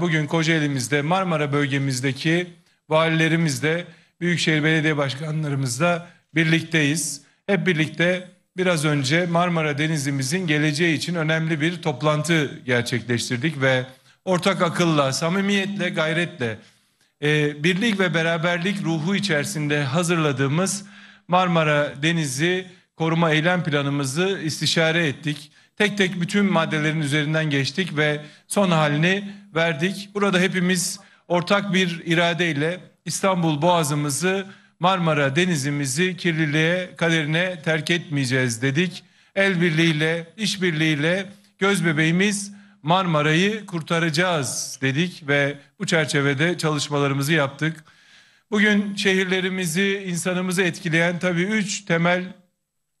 Bugün Kocaeli'mizde, Marmara bölgemizdeki valilerimizle, Büyükşehir Belediye Başkanlarımızla birlikteyiz. Hep birlikte biraz önce Marmara Denizimizin geleceği için önemli bir toplantı gerçekleştirdik ve ortak akılla, samimiyetle, gayretle e, birlik ve beraberlik ruhu içerisinde hazırladığımız Marmara Denizi koruma eylem planımızı istişare ettik. Tek tek bütün maddelerin üzerinden geçtik ve son halini verdik. Burada hepimiz ortak bir iradeyle İstanbul Boğazımızı, Marmara Denizimizi kirliliğe, kaderine terk etmeyeceğiz dedik. El birliğiyle, iş birliğiyle gözbebeğimiz bebeğimiz Marmara'yı kurtaracağız dedik ve bu çerçevede çalışmalarımızı yaptık. Bugün şehirlerimizi, insanımızı etkileyen tabii üç temel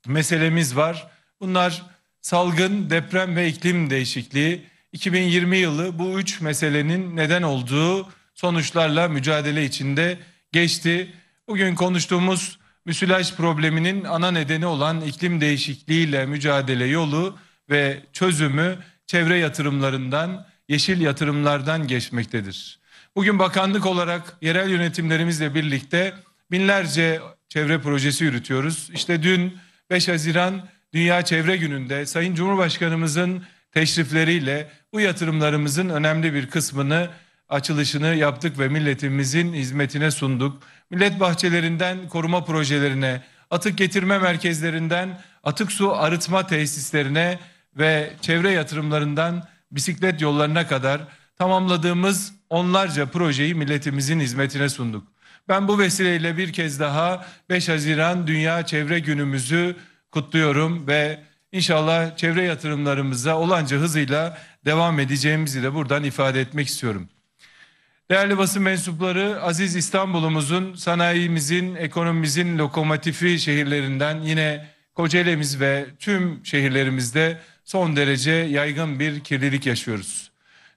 meselemiz var. Bunlar salgın, deprem ve iklim değişikliği. 2020 yılı bu üç meselenin neden olduğu sonuçlarla mücadele içinde geçti. Bugün konuştuğumuz müsilaj probleminin ana nedeni olan iklim değişikliğiyle mücadele yolu ve çözümü çevre yatırımlarından, yeşil yatırımlardan geçmektedir. Bugün bakanlık olarak yerel yönetimlerimizle birlikte binlerce çevre projesi yürütüyoruz. İşte dün 5 Haziran Dünya Çevre Günü'nde Sayın Cumhurbaşkanımızın teşrifleriyle bu yatırımlarımızın önemli bir kısmını açılışını yaptık ve milletimizin hizmetine sunduk. Millet bahçelerinden koruma projelerine, atık getirme merkezlerinden atık su arıtma tesislerine ve çevre yatırımlarından bisiklet yollarına kadar tamamladığımız onlarca projeyi milletimizin hizmetine sunduk. Ben bu vesileyle bir kez daha 5 Haziran Dünya Çevre Günümüzü kutluyorum ve İnşallah çevre yatırımlarımıza olanca hızıyla devam edeceğimizi de buradan ifade etmek istiyorum. Değerli basın mensupları, aziz İstanbul'umuzun, sanayimizin, ekonomimizin lokomotifi şehirlerinden yine Kocaeli'miz ve tüm şehirlerimizde son derece yaygın bir kirlilik yaşıyoruz.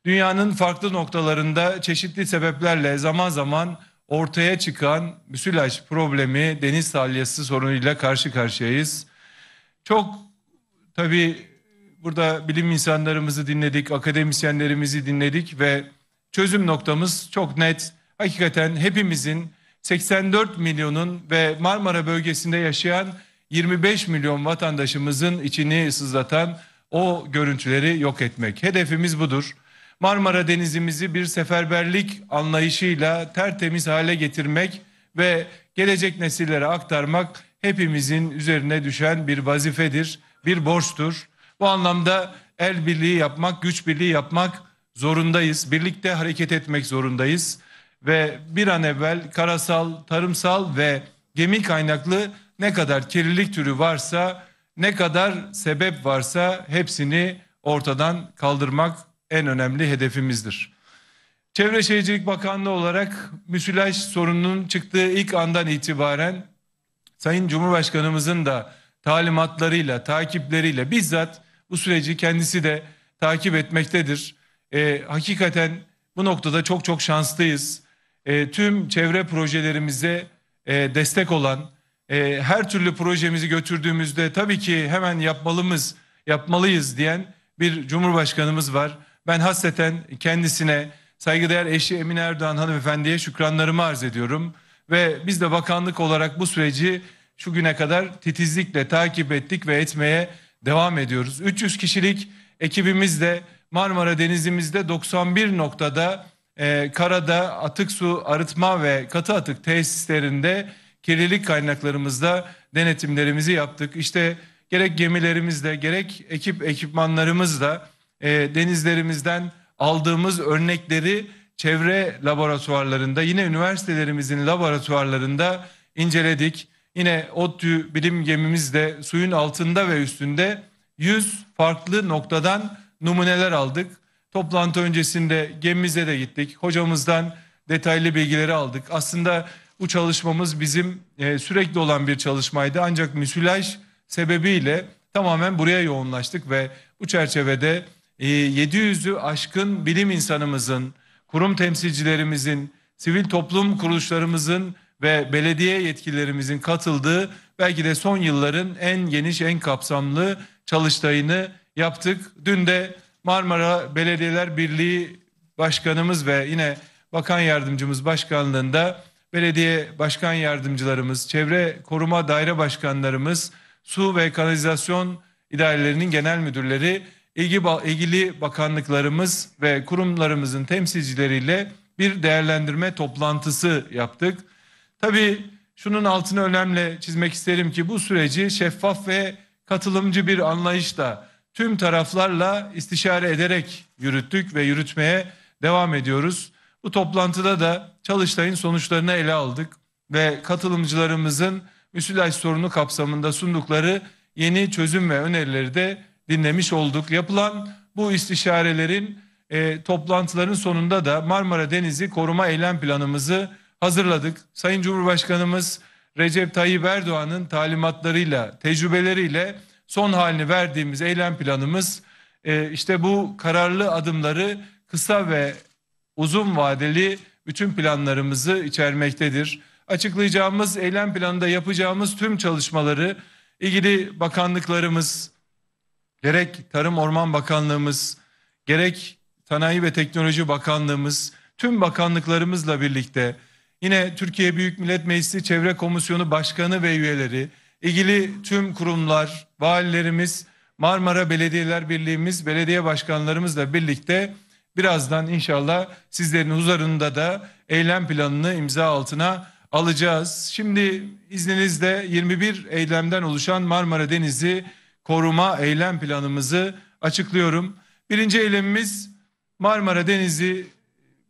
Dünyanın farklı noktalarında çeşitli sebeplerle zaman zaman ortaya çıkan müsilaj problemi, deniz salyası sorunuyla karşı karşıyayız. Çok Tabii burada bilim insanlarımızı dinledik, akademisyenlerimizi dinledik ve çözüm noktamız çok net. Hakikaten hepimizin 84 milyonun ve Marmara bölgesinde yaşayan 25 milyon vatandaşımızın içini sızlatan o görüntüleri yok etmek. Hedefimiz budur. Marmara Denizimizi bir seferberlik anlayışıyla tertemiz hale getirmek ve gelecek nesillere aktarmak hepimizin üzerine düşen bir vazifedir bir borçtur. Bu anlamda el birliği yapmak, güç birliği yapmak zorundayız. Birlikte hareket etmek zorundayız ve bir an evvel karasal, tarımsal ve gemi kaynaklı ne kadar kirlilik türü varsa, ne kadar sebep varsa hepsini ortadan kaldırmak en önemli hedefimizdir. Çevre Şehircilik Bakanlığı olarak müsilaj sorununun çıktığı ilk andan itibaren Sayın Cumhurbaşkanımızın da talimatlarıyla, takipleriyle bizzat bu süreci kendisi de takip etmektedir. E, hakikaten bu noktada çok çok şanslıyız. E, tüm çevre projelerimize e, destek olan, e, her türlü projemizi götürdüğümüzde tabii ki hemen yapmalımız, yapmalıyız diyen bir cumhurbaşkanımız var. Ben hasreten kendisine saygıdeğer eşi Emine Erdoğan hanımefendiye şükranlarımı arz ediyorum ve biz de bakanlık olarak bu süreci şu güne kadar titizlikle takip ettik ve etmeye devam ediyoruz. 300 kişilik ekibimizle Marmara Denizimizde 91 noktada e, karada atık su arıtma ve katı atık tesislerinde kirlilik kaynaklarımızda denetimlerimizi yaptık. İşte gerek gemilerimizle gerek ekip ekipmanlarımızla e, denizlerimizden aldığımız örnekleri çevre laboratuvarlarında yine üniversitelerimizin laboratuvarlarında inceledik. Yine ODTÜ bilim gemimiz de suyun altında ve üstünde 100 farklı noktadan numuneler aldık. Toplantı öncesinde gemimize de gittik. Hocamızdan detaylı bilgileri aldık. Aslında bu çalışmamız bizim e, sürekli olan bir çalışmaydı. Ancak müsilaj sebebiyle tamamen buraya yoğunlaştık ve bu çerçevede e, 700'ü aşkın bilim insanımızın, kurum temsilcilerimizin, sivil toplum kuruluşlarımızın ve belediye yetkililerimizin katıldığı belki de son yılların en geniş, en kapsamlı çalıştayını yaptık. Dün de Marmara Belediyeler Birliği Başkanımız ve yine Bakan Yardımcımız Başkanlığında belediye başkan yardımcılarımız, çevre koruma daire başkanlarımız, su ve kanalizasyon idarelerinin genel müdürleri, ilgili bakanlıklarımız ve kurumlarımızın temsilcileriyle bir değerlendirme toplantısı yaptık. Tabii şunun altını önemli çizmek isterim ki bu süreci şeffaf ve katılımcı bir anlayışla tüm taraflarla istişare ederek yürüttük ve yürütmeye devam ediyoruz. Bu toplantıda da Çalıştay'ın sonuçlarını ele aldık ve katılımcılarımızın müsilaj sorunu kapsamında sundukları yeni çözüm ve önerileri de dinlemiş olduk. Yapılan bu istişarelerin e, toplantıların sonunda da Marmara Denizi Koruma Eylem Planımızı hazırladık. Sayın Cumhurbaşkanımız Recep Tayyip Erdoğan'ın talimatlarıyla, tecrübeleriyle son halini verdiğimiz eylem planımız e, işte bu kararlı adımları kısa ve uzun vadeli bütün planlarımızı içermektedir. Açıklayacağımız eylem planında yapacağımız tüm çalışmaları ilgili bakanlıklarımız, gerek Tarım Orman Bakanlığımız, gerek Sanayi ve Teknoloji Bakanlığımız, tüm bakanlıklarımızla birlikte Yine Türkiye Büyük Millet Meclisi Çevre Komisyonu Başkanı ve üyeleri, ilgili tüm kurumlar, valilerimiz, Marmara Belediyeler Birliğimiz, belediye başkanlarımızla birlikte birazdan inşallah sizlerin huzurunda da eylem planını imza altına alacağız. Şimdi izninizle 21 eylemden oluşan Marmara Denizi koruma eylem planımızı açıklıyorum. Birinci eylemimiz Marmara Denizi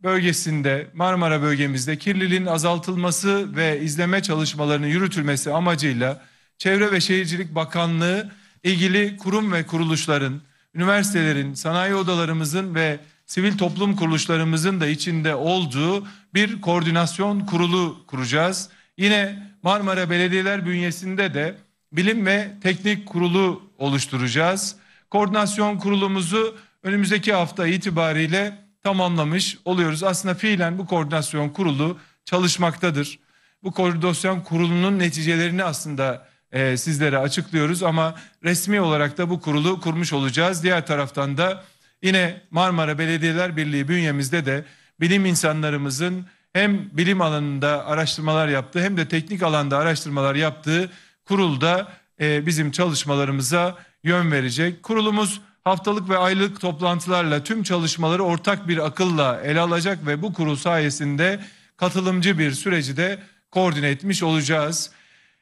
bölgesinde, Marmara bölgemizde kirliliğin azaltılması ve izleme çalışmalarının yürütülmesi amacıyla Çevre ve Şehircilik Bakanlığı ilgili kurum ve kuruluşların, üniversitelerin, sanayi odalarımızın ve sivil toplum kuruluşlarımızın da içinde olduğu bir koordinasyon kurulu kuracağız. Yine Marmara Belediyeler bünyesinde de bilim ve teknik kurulu oluşturacağız. Koordinasyon kurulumuzu önümüzdeki hafta itibariyle tamamlamış oluyoruz. Aslında fiilen bu koordinasyon kurulu çalışmaktadır. Bu koordinasyon kurulunun neticelerini aslında e, sizlere açıklıyoruz ama resmi olarak da bu kurulu kurmuş olacağız. Diğer taraftan da yine Marmara Belediyeler Birliği bünyemizde de bilim insanlarımızın hem bilim alanında araştırmalar yaptığı hem de teknik alanda araştırmalar yaptığı kurulda e, bizim çalışmalarımıza yön verecek. Kurulumuz haftalık ve aylık toplantılarla tüm çalışmaları ortak bir akılla ele alacak ve bu kurul sayesinde katılımcı bir süreci de koordine etmiş olacağız.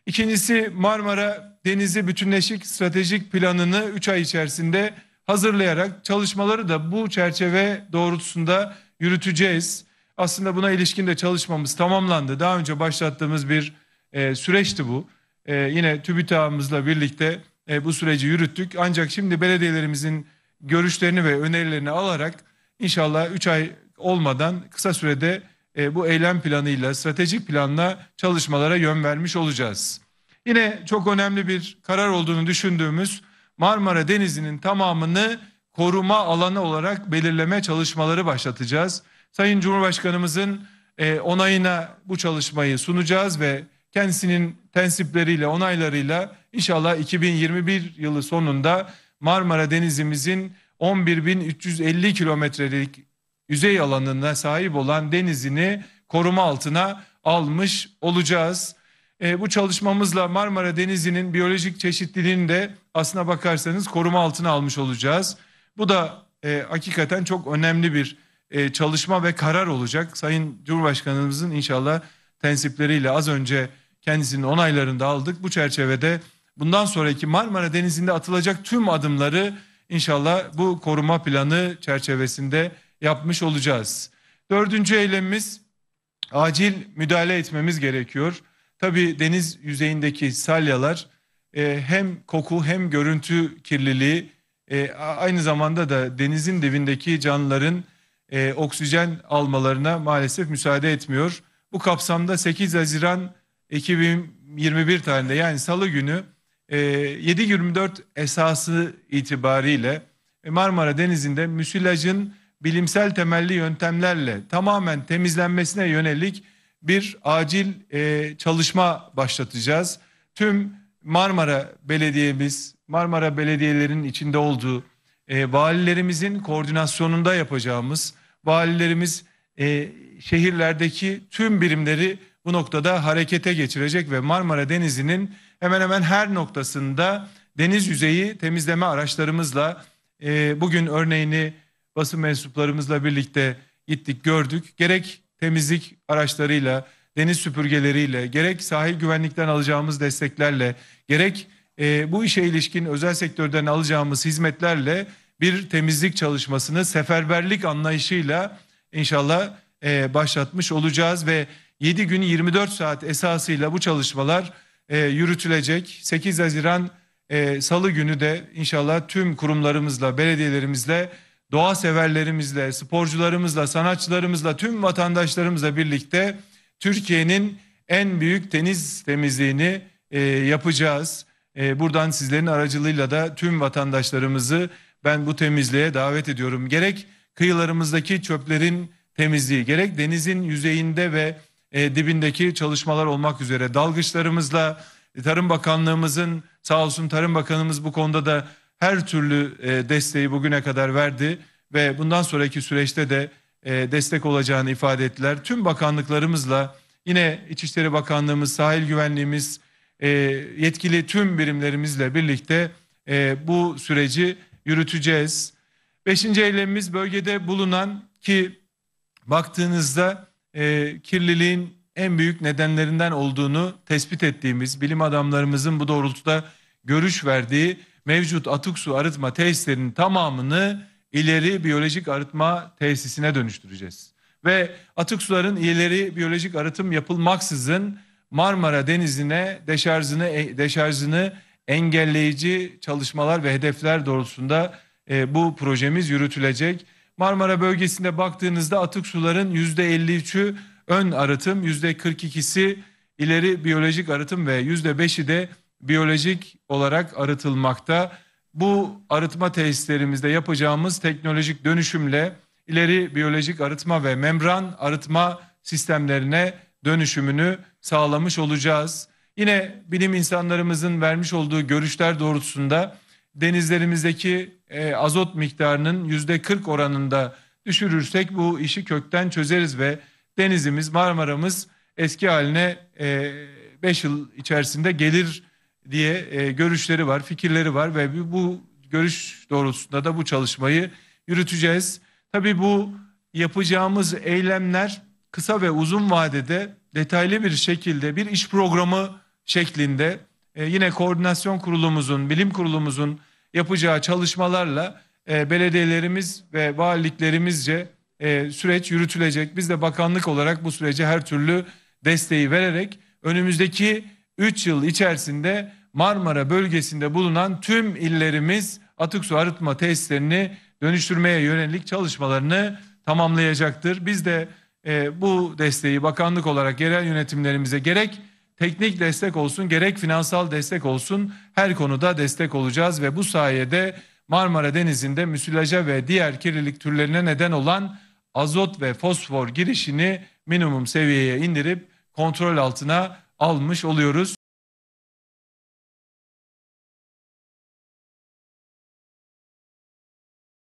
İkincisi Marmara Denizi Bütünleşik Stratejik Planı'nı 3 ay içerisinde hazırlayarak çalışmaları da bu çerçeve doğrultusunda yürüteceğiz. Aslında buna ilişkin de çalışmamız tamamlandı. Daha önce başlattığımız bir e, süreçti bu. E, yine TÜBİTAK'ımızla birlikte e, bu süreci yürüttük. Ancak şimdi belediyelerimizin görüşlerini ve önerilerini alarak inşallah 3 ay olmadan kısa sürede e, bu eylem planıyla, stratejik planla çalışmalara yön vermiş olacağız. Yine çok önemli bir karar olduğunu düşündüğümüz Marmara Denizi'nin tamamını koruma alanı olarak belirleme çalışmaları başlatacağız. Sayın Cumhurbaşkanımızın e, onayına bu çalışmayı sunacağız ve kendisinin tensipleriyle, onaylarıyla İnşallah 2021 yılı sonunda Marmara Denizimizin 11.350 kilometrelik yüzey alanına sahip olan denizini koruma altına almış olacağız. E, bu çalışmamızla Marmara Denizi'nin biyolojik çeşitliliğini de aslına bakarsanız koruma altına almış olacağız. Bu da e, hakikaten çok önemli bir e, çalışma ve karar olacak. Sayın Cumhurbaşkanımızın inşallah tensipleriyle az önce kendisinin onaylarını da aldık. Bu çerçevede bundan sonraki Marmara Denizi'nde atılacak tüm adımları inşallah bu koruma planı çerçevesinde yapmış olacağız. Dördüncü eylemimiz acil müdahale etmemiz gerekiyor. Tabii deniz yüzeyindeki salyalar e, hem koku hem görüntü kirliliği e, aynı zamanda da denizin dibindeki canlıların e, oksijen almalarına maalesef müsaade etmiyor. Bu kapsamda 8 Haziran 2021 tarihinde yani salı günü 7-24 ee, esası itibariyle e, Marmara Denizi'nde müsilajın bilimsel temelli yöntemlerle tamamen temizlenmesine yönelik bir acil e, çalışma başlatacağız. Tüm Marmara Belediye'miz, Marmara Belediye'lerin içinde olduğu e, valilerimizin koordinasyonunda yapacağımız, valilerimiz şehirlerdeki tüm birimleri bu noktada harekete geçirecek ve Marmara Denizi'nin hemen hemen her noktasında deniz yüzeyi temizleme araçlarımızla e, bugün örneğini basın mensuplarımızla birlikte gittik gördük. Gerek temizlik araçlarıyla, deniz süpürgeleriyle, gerek sahil güvenlikten alacağımız desteklerle, gerek e, bu işe ilişkin özel sektörden alacağımız hizmetlerle bir temizlik çalışmasını seferberlik anlayışıyla inşallah e, başlatmış olacağız ve 7 gün 24 saat esasıyla bu çalışmalar e, yürütülecek. 8 Haziran e, Salı günü de inşallah tüm kurumlarımızla, belediyelerimizle, doğa severlerimizle, sporcularımızla, sanatçılarımızla, tüm vatandaşlarımızla birlikte Türkiye'nin en büyük deniz temizliğini e, yapacağız. E, buradan sizlerin aracılığıyla da tüm vatandaşlarımızı ben bu temizliğe davet ediyorum. Gerek kıyılarımızdaki çöplerin temizliği, gerek denizin yüzeyinde ve e, dibindeki çalışmalar olmak üzere dalgıçlarımızla Tarım Bakanlığımızın sağ olsun Tarım Bakanımız bu konuda da her türlü e, desteği bugüne kadar verdi ve bundan sonraki süreçte de e, destek olacağını ifade ettiler. Tüm bakanlıklarımızla yine İçişleri Bakanlığımız, Sahil Güvenliğimiz, e, yetkili tüm birimlerimizle birlikte e, bu süreci yürüteceğiz. Beşinci eylemimiz bölgede bulunan ki baktığınızda e, kirliliğin en büyük nedenlerinden olduğunu tespit ettiğimiz bilim adamlarımızın bu doğrultuda görüş verdiği mevcut atık su arıtma tesislerinin tamamını ileri biyolojik arıtma tesisine dönüştüreceğiz. Ve atık suların ileri biyolojik arıtım yapılmaksızın Marmara Denizi'ne deşarjını, e, deşarjını engelleyici çalışmalar ve hedefler doğrultusunda e, bu projemiz yürütülecek. Marmara bölgesinde baktığınızda atık suların %53'ü ön arıtım, %42'si ileri biyolojik arıtım ve %5'i de biyolojik olarak arıtılmakta. Bu arıtma tesislerimizde yapacağımız teknolojik dönüşümle ileri biyolojik arıtma ve membran arıtma sistemlerine dönüşümünü sağlamış olacağız. Yine bilim insanlarımızın vermiş olduğu görüşler doğrultusunda denizlerimizdeki e, azot miktarının yüzde 40 oranında düşürürsek bu işi kökten çözeriz ve denizimiz Marmara'mız eski haline 5 e, yıl içerisinde gelir diye e, görüşleri var, fikirleri var ve bu görüş doğrultusunda da bu çalışmayı yürüteceğiz. Tabii bu yapacağımız eylemler kısa ve uzun vadede detaylı bir şekilde bir iş programı şeklinde yine koordinasyon kurulumuzun, bilim kurulumuzun yapacağı çalışmalarla e, belediyelerimiz ve valiliklerimizce e, süreç yürütülecek. Biz de bakanlık olarak bu sürece her türlü desteği vererek önümüzdeki 3 yıl içerisinde Marmara bölgesinde bulunan tüm illerimiz atık su arıtma tesislerini dönüştürmeye yönelik çalışmalarını tamamlayacaktır. Biz de e, bu desteği bakanlık olarak yerel yönetimlerimize gerek teknik destek olsun gerek finansal destek olsun her konuda destek olacağız ve bu sayede Marmara Denizi'nde müsilaja ve diğer kirlilik türlerine neden olan azot ve fosfor girişini minimum seviyeye indirip kontrol altına almış oluyoruz.